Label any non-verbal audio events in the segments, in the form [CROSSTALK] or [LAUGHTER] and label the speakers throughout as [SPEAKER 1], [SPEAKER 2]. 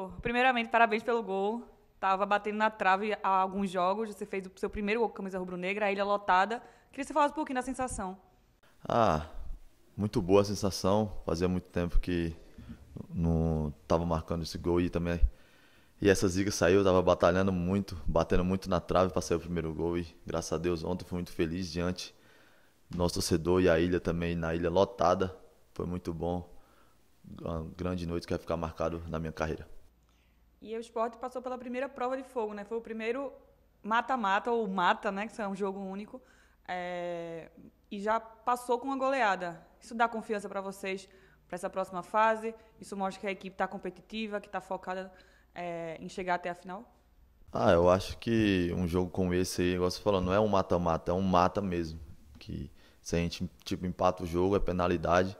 [SPEAKER 1] Igor, tipo, primeiramente, parabéns pelo gol. Tava batendo na trave há alguns jogos. Você fez o seu primeiro gol com a camisa rubro-negra, a ilha lotada. Queria que você falasse um pouquinho da sensação.
[SPEAKER 2] Ah, muito boa a sensação. Fazia muito tempo que não estava marcando esse gol e também. E essa zica saiu, tava batalhando muito, batendo muito na trave para sair o primeiro gol. E graças a Deus, ontem fui muito feliz diante do nosso torcedor e a ilha também, na ilha lotada. Foi muito bom. Uma grande noite que vai ficar marcado na minha carreira.
[SPEAKER 1] E o esporte passou pela primeira prova de fogo, né? Foi o primeiro mata-mata, ou mata, né? Que é um jogo único. É... E já passou com uma goleada. Isso dá confiança para vocês para essa próxima fase? Isso mostra que a equipe está competitiva, que está focada é, em chegar até a final?
[SPEAKER 2] Ah, eu acho que um jogo como esse aí, igual você falou, não é um mata-mata, é um mata mesmo. Que se a gente tipo, empata o jogo, é penalidade.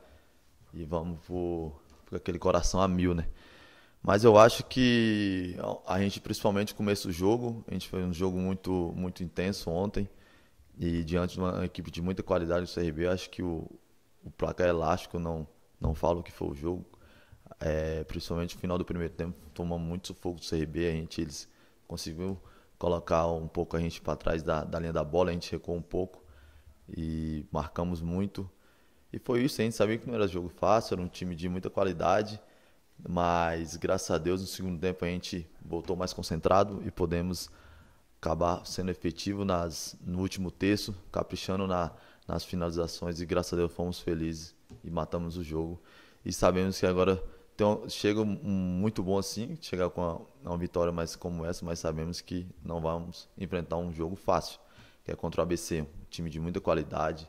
[SPEAKER 2] E vamos por aquele coração a mil, né? Mas eu acho que a gente, principalmente começo do jogo, a gente fez um jogo muito, muito intenso ontem. E diante de uma equipe de muita qualidade do CRB, acho que o, o placar elástico não, não fala o que foi o jogo. É, principalmente no final do primeiro tempo, tomamos muito sufoco do CRB. A gente, eles conseguiu colocar um pouco a gente para trás da, da linha da bola, a gente recuou um pouco e marcamos muito. E foi isso, a gente sabia que não era jogo fácil, era um time de muita qualidade mas graças a Deus no segundo tempo a gente voltou mais concentrado e podemos acabar sendo efetivo nas, no último terço, caprichando na, nas finalizações e graças a Deus fomos felizes e matamos o jogo. E sabemos que agora tem um, chega um, muito bom assim, chegar com uma, uma vitória mais como essa, mas sabemos que não vamos enfrentar um jogo fácil, que é contra o ABC, um time de muita qualidade,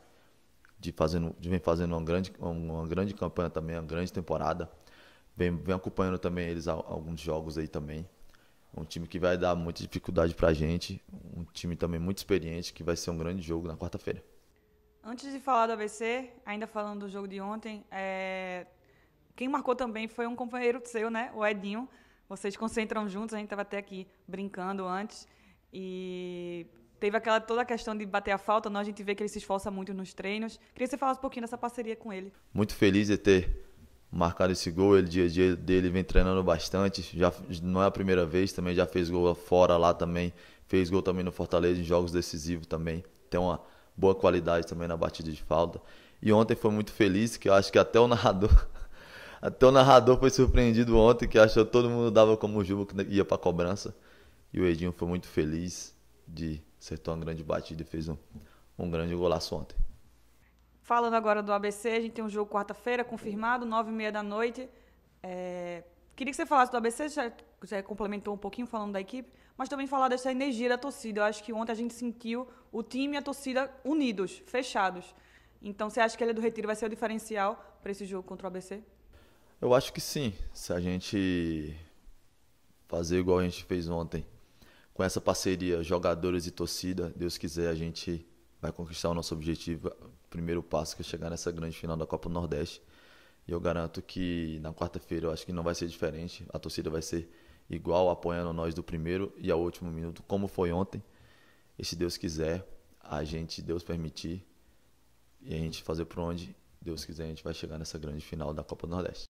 [SPEAKER 2] de, fazendo, de vem fazendo uma grande, uma grande campanha também, uma grande temporada. Vem, vem acompanhando também eles alguns jogos aí também. Um time que vai dar muita dificuldade pra gente. Um time também muito experiente, que vai ser um grande jogo na quarta-feira.
[SPEAKER 1] Antes de falar do ABC, ainda falando do jogo de ontem, é... quem marcou também foi um companheiro seu, né? O Edinho. Vocês concentram juntos, a gente estava até aqui brincando antes. E teve aquela toda a questão de bater a falta, nós a gente vê que ele se esforça muito nos treinos. Queria que você falasse um pouquinho dessa parceria com ele.
[SPEAKER 2] Muito feliz de ter marcado esse gol. Ele dia a dia dele vem treinando bastante. Já não é a primeira vez, também já fez gol fora lá também. Fez gol também no Fortaleza em jogos decisivos também. Tem uma boa qualidade também na batida de falta. E ontem foi muito feliz, que eu acho que até o [LAUGHS] narrador até o narrador foi surpreendido ontem, que achou que todo mundo dava como o Juba que ia para cobrança. E o Edinho foi muito feliz de acertar uma grande batida e fez um, um grande golaço ontem.
[SPEAKER 1] Falando agora do ABC, a gente tem um jogo quarta-feira, confirmado, nove e meia da noite. É... Queria que você falasse do ABC, já, já complementou um pouquinho falando da equipe, mas também falar dessa energia da torcida. Eu acho que ontem a gente sentiu o time e a torcida unidos, fechados. Então, você acha que ele do Retiro vai ser o diferencial para esse jogo contra o ABC?
[SPEAKER 2] Eu acho que sim. Se a gente fazer igual a gente fez ontem, com essa parceria, jogadores e torcida, Deus quiser, a gente vai conquistar o nosso objetivo, o primeiro passo que é chegar nessa grande final da Copa do Nordeste. E eu garanto que na quarta-feira eu acho que não vai ser diferente, a torcida vai ser igual apoiando nós do primeiro e ao último minuto, como foi ontem. E se Deus quiser, a gente, Deus permitir, e a gente fazer por onde Deus quiser, a gente vai chegar nessa grande final da Copa do Nordeste.